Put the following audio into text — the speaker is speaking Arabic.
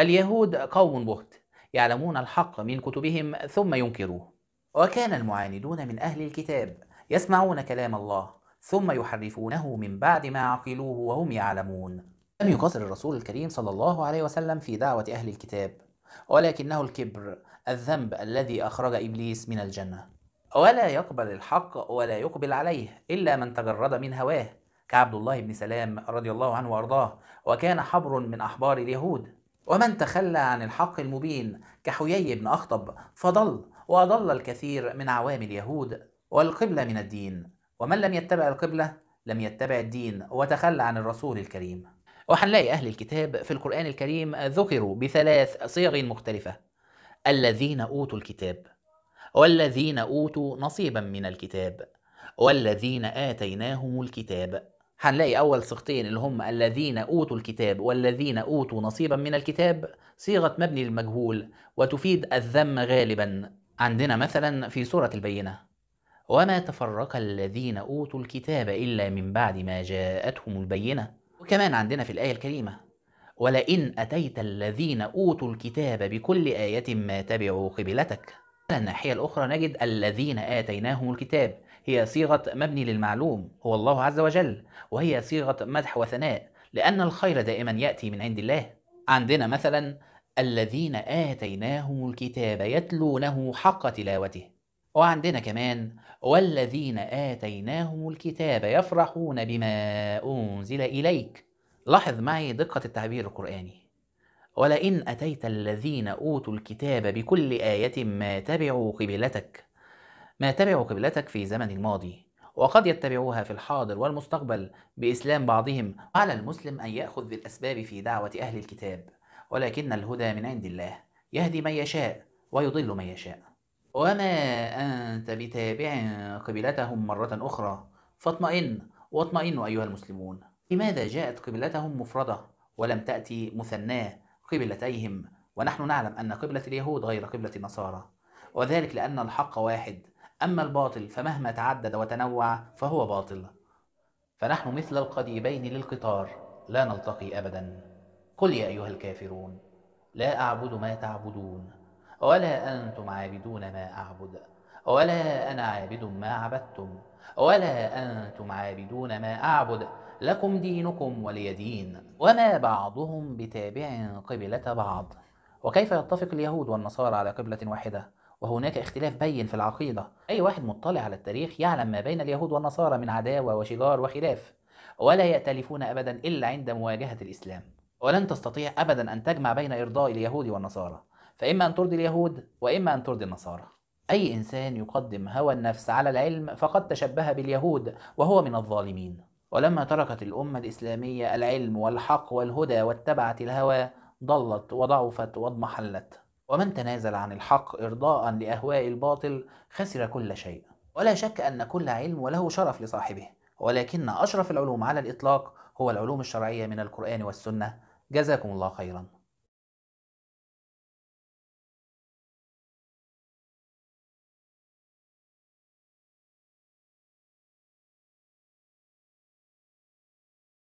اليهود قوم بهت يعلمون الحق من كتبهم ثم ينكروه وكان المعاندون من أهل الكتاب يسمعون كلام الله ثم يحرفونه من بعد ما عقلوه وهم يعلمون لم يقصر الرسول الكريم صلى الله عليه وسلم في دعوة أهل الكتاب ولكنه الكبر الذنب الذي أخرج إبليس من الجنة ولا يقبل الحق ولا يقبل عليه إلا من تجرد من هواه كعبد الله بن سلام رضي الله عنه وأرضاه وكان حبر من أحبار اليهود ومن تخلى عن الحق المبين كحيي بن أخطب فضل وأضل الكثير من عوام اليهود والقبلة من الدين ومن لم يتبع القبلة لم يتبع الدين وتخلى عن الرسول الكريم وحنلاقي أهل الكتاب في القرآن الكريم ذكروا بثلاث صيغ مختلفة الذين أوتوا الكتاب والذين أوتوا نصيبا من الكتاب والذين آتيناهم الكتاب هنلاقي أول صيغتين اللي هم الذين أوتوا الكتاب والذين أوتوا نصيبا من الكتاب صيغة مبني للمجهول وتفيد الذم غالبا عندنا مثلا في سورة البينة وما تفرق الذين أوتوا الكتاب إلا من بعد ما جاءتهم البينة وكمان عندنا في الآية الكريمة ولئن أتيت الذين أوتوا الكتاب بكل آية ما تبعوا قبلتك على الناحية الأخرى نجد الذين آتيناهم الكتاب هي صيغة مبني للمعلوم هو الله عز وجل وهي صيغة مدح وثناء لأن الخير دائما يأتي من عند الله عندنا مثلا الذين آتيناهم الكتاب يتلونه حق تلاوته وعندنا كمان والذين آتيناهم الكتاب يفرحون بما أنزل إليك لاحظ معي دقة التعبير القرآني ولئن أتيت الذين أوتوا الكتاب بكل آية ما تبعوا قبلتك ما تبع قبلتك في زمن الماضي وقد يتبعوها في الحاضر والمستقبل بإسلام بعضهم على المسلم أن يأخذ بالأسباب في دعوة أهل الكتاب ولكن الهدى من عند الله يهدي من يشاء ويضل من يشاء وما أنت بتابع قبلتهم مرة أخرى فاطمئن واطمئنوا أيها المسلمون لماذا جاءت قبلتهم مفردة ولم تأتي مثناة قبلتيهم ونحن نعلم أن قبلة اليهود غير قبلة النصارى وذلك لأن الحق واحد أما الباطل فمهما تعدد وتنوع فهو باطل فنحن مثل القضيبين للقطار لا نلتقي أبدا قل يا أيها الكافرون لا أعبد ما تعبدون ولا أنتم عابدون ما أعبد ولا أنا عابد ما عبدتم ولا أنتم عابدون ما أعبد لكم دينكم ولي دين وما بعضهم بتابع قبلة بعض وكيف يتفق اليهود والنصارى على قبلة واحدة وهناك اختلاف بين في العقيدة أي واحد مطلع على التاريخ يعلم ما بين اليهود والنصارى من عداوة وشجار وخلاف ولا يأتلفون أبدا إلا عند مواجهة الإسلام ولن تستطيع أبدا أن تجمع بين إرضاء اليهود والنصارى فإما أن ترضي اليهود وإما أن ترضي النصارى أي إنسان يقدم هوى النفس على العلم فقد تشبه باليهود وهو من الظالمين ولما تركت الأمة الإسلامية العلم والحق والهدى واتبعت الهوى ضلت وضعفت واضمحلت ومن تنازل عن الحق إرضاء لأهواء الباطل خسر كل شيء ولا شك أن كل علم وله شرف لصاحبه ولكن أشرف العلوم على الإطلاق هو العلوم الشرعية من القرآن والسنة جزاكم الله خيراً